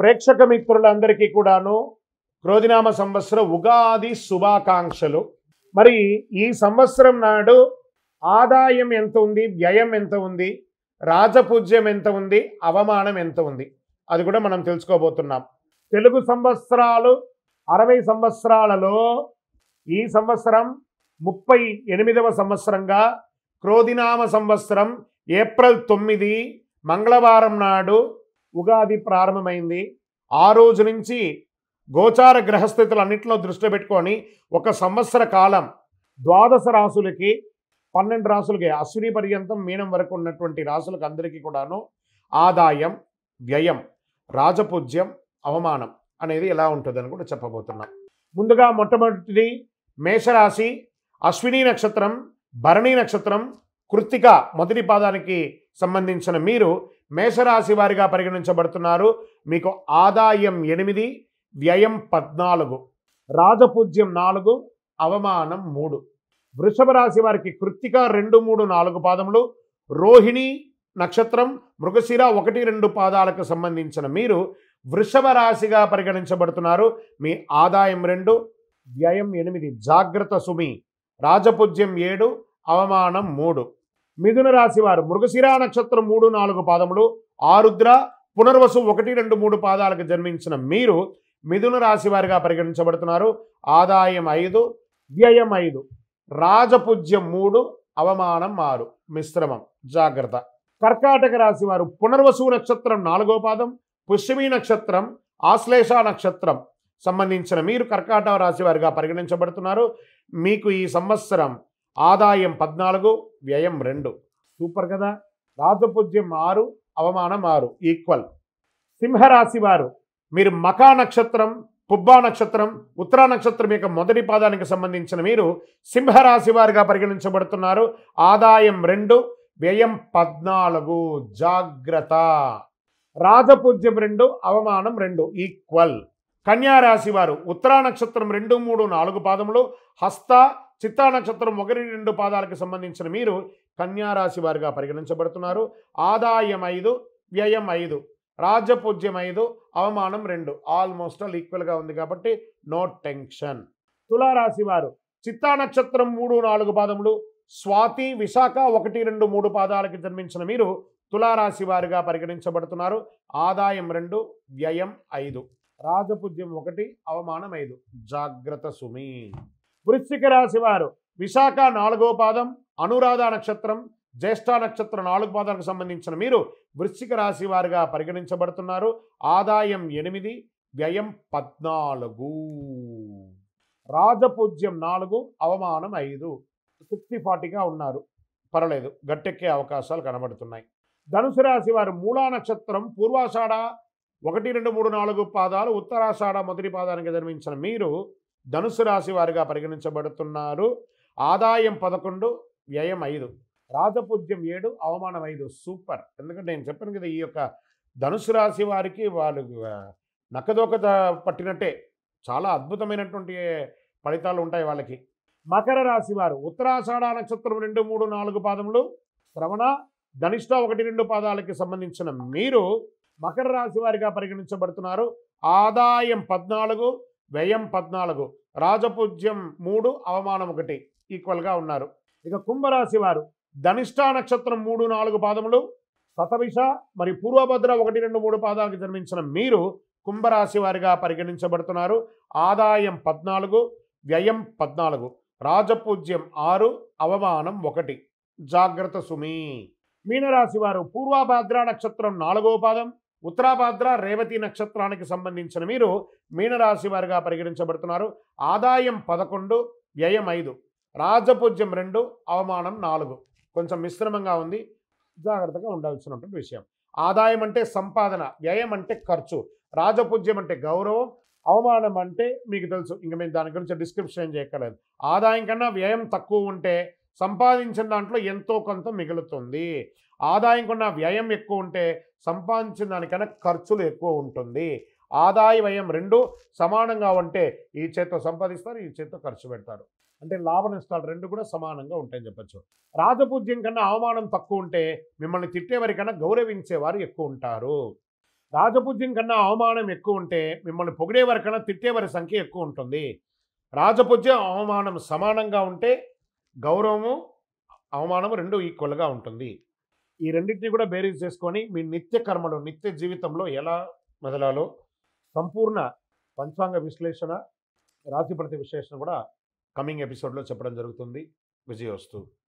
ప్రేక్షక మిత్రులందరికీ కూడాను క్రోధినామ సంవత్సర ఉగాది శుభాకాంక్షలు మరి ఈ సంవత్సరం నాడు ఆదాయం ఎంత ఉంది వ్యయం ఎంత ఉంది రాజపూజ్యం ఎంత ఉంది అవమానం ఎంత ఉంది అది కూడా మనం తెలుసుకోబోతున్నాం తెలుగు సంవత్సరాలు అరవై సంవత్సరాలలో ఈ సంవత్సరం ముప్పై ఎనిమిదవ సంవత్సరంగా క్రోధినామ సంవత్సరం ఏప్రిల్ తొమ్మిది మంగళవారం నాడు ఉగాది ప్రారంభమైంది ఆ రోజు నుంచి గోచార గ్రహస్థితులన్నింటిలో దృష్టి పెట్టుకొని ఒక సంవత్సర కాలం ద్వాదశ రాసులకి పన్నెండు రాసులకి అశ్విని పర్యంతం మీనం వరకు ఉన్నటువంటి రాసులకు అందరికీ కూడాను ఆదాయం వ్యయం రాజపూజ్యం అవమానం అనేది ఎలా ఉంటుందని కూడా చెప్పబోతున్నాం ముందుగా మొట్టమొదటిది మేషరాశి అశ్విని నక్షత్రం భరణి నక్షత్రం కృత్తిక మొదటి పాదానికి సంబంధించిన మీరు మేషరాశి వారిగా పరిగణించబడుతున్నారు మీకు ఆదాయం ఎనిమిది వ్యయం పద్నాలుగు రాజపూజ్యం నాలుగు అవమానం మూడు వృషభ రాశి వారికి కృత్తిక రెండు మూడు నాలుగు పాదములు రోహిణి నక్షత్రం మృగశిర ఒకటి రెండు పాదాలకు సంబంధించిన మీరు వృషభ రాశిగా పరిగణించబడుతున్నారు మీ ఆదాయం రెండు వ్యయం ఎనిమిది జాగ్రత్త సుమి రాజపూజ్యం ఏడు అవమానం మూడు మిథున రాశి వారు మృగశిరా నక్షత్రం మూడు నాలుగు పాదములు ఆరుద్ర పునర్వసు ఒకటి రెండు మూడు పాదాలకు జన్మించిన మీరు మిథున రాశి వారిగా పరిగణించబడుతున్నారు ఆదాయం ఐదు వ్యయం ఐదు రాజపూజ్యం మూడు అవమానం ఆరు మిశ్రమం జాగ్రత్త కర్కాటక రాశి వారు పునర్వసు నక్షత్రం నాలుగో పాదం పుష్మి నక్షత్రం ఆశ్లేష నక్షత్రం సంబంధించిన మీరు కర్కాటక రాశి వారిగా పరిగణించబడుతున్నారు మీకు ఈ సంవత్సరం ఆదాయం పద్నాలుగు వ్యయం రెండు సూపర్ కదా రాజపూజ్యం ఆరు అవమానం ఆరు ఈక్వల్ సింహరాశి వారు మీరు మకా నక్షత్రం పుబ్బా నక్షత్రం ఉత్తరా నక్షత్రం యొక్క మొదటి పాదానికి సంబంధించిన మీరు సింహరాశి వారిగా పరిగణించబడుతున్నారు ఆదాయం రెండు వ్యయం పద్నాలుగు జాగ్రత్త రాజపూజ్యం రెండు అవమానం రెండు ఈక్వల్ కన్యారాశి వారు ఉత్తరా నక్షత్రం రెండు మూడు నాలుగు పాదములు హస్త చిత్తా నక్షత్రం ఒకటి రెండు పాదాలకు సంబంధించిన మీరు కన్యారాశి వారిగా పరిగణించబడుతున్నారు ఆదాయం ఐదు వ్యయం ఐదు రాజపూజ్యం ఐదు అవమానం రెండు ఆల్మోస్ట్ ఆల్ ఈక్వల్గా ఉంది కాబట్టి నో టెన్షన్ తులారాశి వారు చిత్తా నక్షత్రం మూడు నాలుగు పాదములు స్వాతి విశాఖ ఒకటి రెండు మూడు పాదాలకి జన్మించిన మీరు తులారాశి వారిగా పరిగణించబడుతున్నారు ఆదాయం రెండు వ్యయం ఐదు రాజపూజ్యం ఒకటి అవమానం ఐదు జాగ్రత్త సుమీ వృశ్చిక రాశి వారు విశాఖ నాలుగో పాదం అనురాధ నక్షత్రం జ్యేష్ఠ నక్షత్ర నాలుగు పాదాలకు సంబంధించిన మీరు వృశ్చిక రాశి వారుగా పరిగణించబడుతున్నారు ఆదాయం ఎనిమిది వ్యయం పద్నాలుగు రాజపూజ్యం నాలుగు అవమానం ఐదు సిక్స్టీ ఫార్టీగా ఉన్నారు పర్వాలేదు గట్టెక్కే అవకాశాలు కనబడుతున్నాయి ధనుసు రాశి వారు మూలా నక్షత్రం పూర్వాషాఢ ఒకటి రెండు మూడు నాలుగు పాదాలు ఉత్తరాషాఢ మొదటి పాదానికి జన్మించిన మీరు ధనుసు రాశి వారిగా పరిగణించబడుతున్నారు ఆదాయం పదకొండు వ్యయం ఐదు రాజపూజ్యం ఏడు అవమానం ఐదు సూపర్ ఎందుకంటే నేను చెప్పాను కదా ఈ యొక్క ధనుసు రాశి వారికి వాళ్ళు నక్కదోక పట్టినట్టే చాలా అద్భుతమైనటువంటి ఫలితాలు ఉంటాయి వాళ్ళకి మకర రాశి వారు ఉత్తరాషాఢ నక్షత్రం రెండు మూడు నాలుగు పాదములు శ్రవణ ధనిష్ట ఒకటి రెండు పాదాలకి సంబంధించిన మీరు మకర రాశి వారిగా పరిగణించబడుతున్నారు ఆదాయం పద్నాలుగు వ్యయం పద్నాలుగు రాజపూజ్యం మూడు అవమానం ఒకటి ఈక్వల్గా ఉన్నారు ఇక కుంభరాశి వారు ధనిష్టా నక్షత్రం మూడు నాలుగు పాదములు సతవిష మరియు పూర్వభద్ర ఒకటి రెండు మూడు పాదాలకు జన్మించిన మీరు కుంభరాశి వారిగా పరిగణించబడుతున్నారు ఆదాయం పద్నాలుగు వ్యయం పద్నాలుగు రాజపూజ్యం ఆరు అవమానం ఒకటి జాగ్రత్త సుమి మీనరాశి వారు పూర్వభద్ర నక్షత్రం నాలుగో పాదం ఉత్తరాభాద్ర రేవతి నక్షత్రానికి సంబంధించిన మీరు మీనరాశి వారిగా పరిగణించబడుతున్నారు ఆదాయం పదకొండు వ్యయం ఐదు రాజపూజ్యం రెండు అవమానం నాలుగు కొంచెం మిశ్రమంగా ఉంది జాగ్రత్తగా ఉండాల్సినటువంటి విషయం ఆదాయం అంటే సంపాదన వ్యయం అంటే ఖర్చు రాజపూజ్యం అంటే గౌరవం అవమానం అంటే మీకు తెలుసు ఇంక మేము దాని గురించి డిస్క్రిప్షన్ చేయక్కర్లేదు ఆదాయం కన్నా వ్యయం తక్కువ ఉంటే సంపాదించిన దాంట్లో ఎంతో కొంత మిగులుతుంది ఆదాయం కన్నా వ్యయం ఎక్కువ ఉంటే సంపాదించిన దానికైనా ఖర్చులు ఎక్కువ ఉంటుంది ఆదాయ వ్యయం రెండు సమానంగా ఉంటే ఈ చేత్తో సంపాదిస్తారు ఈ చేత్తో ఖర్చు పెడతారు అంటే లాభ నష్టాలు రెండు కూడా సమానంగా ఉంటాయని చెప్పచ్చు రాజపూజ్యం కన్నా అవమానం తక్కువ ఉంటే మిమ్మల్ని తిట్టేవారికన్నా గౌరవించేవారు ఎక్కువ ఉంటారు రాజపూజ్యం కన్నా అవమానం ఎక్కువ ఉంటే మిమ్మల్ని పొగిడే కన్నా తిట్టేవారి సంఖ్య ఎక్కువ ఉంటుంది రాజపూజ్యం అవమానం సమానంగా ఉంటే గౌరవము అవమానము రెండు ఈక్వల్గా ఉంటుంది ఈ రెండింటినీ కూడా బేరీజ్ చేసుకొని మీ నిత్య కర్మలు నిత్య జీవితంలో ఎలా మెదలాలో సంపూర్ణ పంచాంగ విశ్లేషణ రాశిపతి విశ్లేషణ కూడా కమింగ్ ఎపిసోడ్లో చెప్పడం జరుగుతుంది వస్తువు